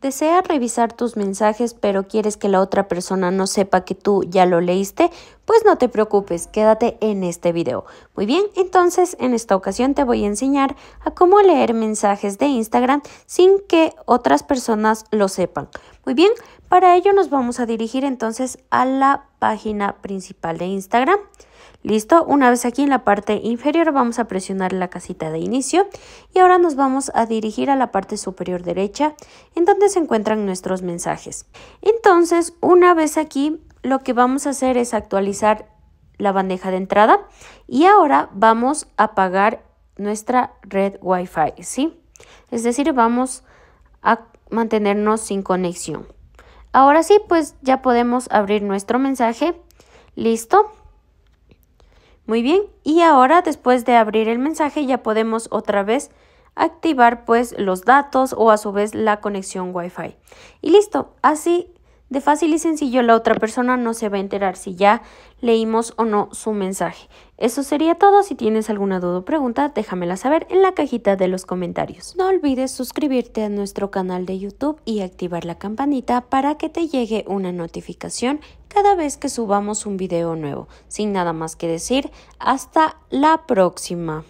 Deseas revisar tus mensajes pero quieres que la otra persona no sepa que tú ya lo leíste, pues no te preocupes, quédate en este video. Muy bien, entonces en esta ocasión te voy a enseñar a cómo leer mensajes de Instagram sin que otras personas lo sepan. Muy bien, para ello nos vamos a dirigir entonces a la página principal de Instagram. Listo, una vez aquí en la parte inferior vamos a presionar la casita de inicio y ahora nos vamos a dirigir a la parte superior derecha en donde se encuentran nuestros mensajes. Entonces, una vez aquí, lo que vamos a hacer es actualizar la bandeja de entrada y ahora vamos a apagar nuestra red Wi-Fi, ¿sí? Es decir, vamos a mantenernos sin conexión. Ahora sí, pues ya podemos abrir nuestro mensaje. Listo. Muy bien. Y ahora después de abrir el mensaje ya podemos otra vez activar pues los datos o a su vez la conexión Wi-Fi. Y listo. Así de fácil y sencillo la otra persona no se va a enterar si ya leímos o no su mensaje. Eso sería todo. Si tienes alguna duda o pregunta, déjamela saber en la cajita de los comentarios. No olvides suscribirte a nuestro canal de YouTube y activar la campanita para que te llegue una notificación cada vez que subamos un video nuevo. Sin nada más que decir, hasta la próxima.